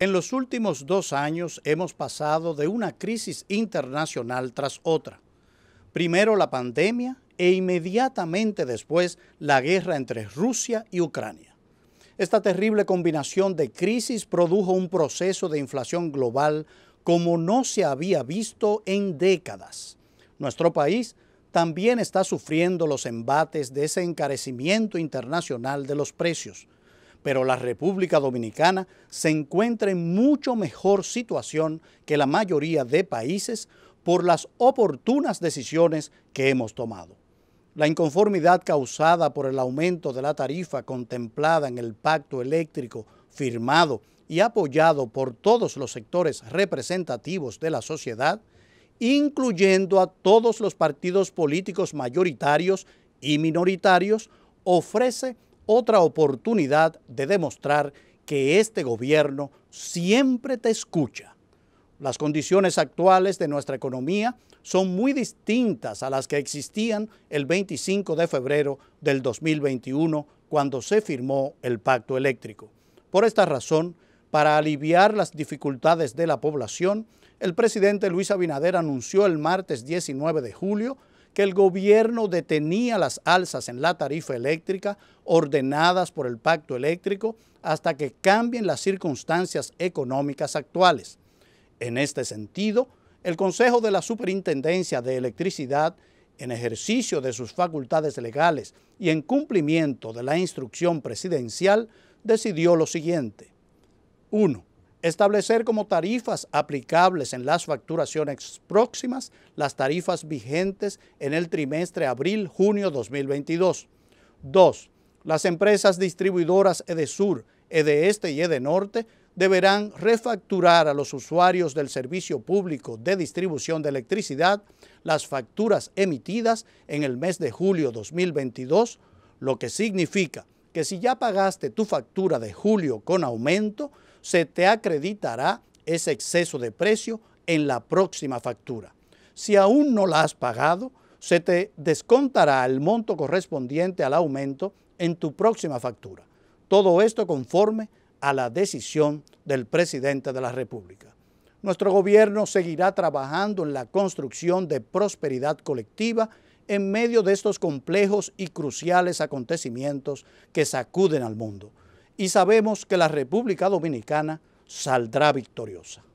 En los últimos dos años hemos pasado de una crisis internacional tras otra. Primero la pandemia e inmediatamente después la guerra entre Rusia y Ucrania. Esta terrible combinación de crisis produjo un proceso de inflación global como no se había visto en décadas. Nuestro país también está sufriendo los embates de ese encarecimiento internacional de los precios pero la República Dominicana se encuentra en mucho mejor situación que la mayoría de países por las oportunas decisiones que hemos tomado. La inconformidad causada por el aumento de la tarifa contemplada en el pacto eléctrico firmado y apoyado por todos los sectores representativos de la sociedad, incluyendo a todos los partidos políticos mayoritarios y minoritarios, ofrece otra oportunidad de demostrar que este gobierno siempre te escucha. Las condiciones actuales de nuestra economía son muy distintas a las que existían el 25 de febrero del 2021 cuando se firmó el pacto eléctrico. Por esta razón, para aliviar las dificultades de la población, el presidente Luis Abinader anunció el martes 19 de julio que el gobierno detenía las alzas en la tarifa eléctrica ordenadas por el pacto eléctrico hasta que cambien las circunstancias económicas actuales. En este sentido, el Consejo de la Superintendencia de Electricidad, en ejercicio de sus facultades legales y en cumplimiento de la instrucción presidencial, decidió lo siguiente. 1 Establecer como tarifas aplicables en las facturaciones próximas las tarifas vigentes en el trimestre abril-junio 2022. 2. Las empresas distribuidoras EDESUR, este y EDENORTE deberán refacturar a los usuarios del servicio público de distribución de electricidad las facturas emitidas en el mes de julio 2022, lo que significa que si ya pagaste tu factura de julio con aumento, se te acreditará ese exceso de precio en la próxima factura. Si aún no la has pagado, se te descontará el monto correspondiente al aumento en tu próxima factura. Todo esto conforme a la decisión del presidente de la República. Nuestro gobierno seguirá trabajando en la construcción de prosperidad colectiva en medio de estos complejos y cruciales acontecimientos que sacuden al mundo y sabemos que la República Dominicana saldrá victoriosa.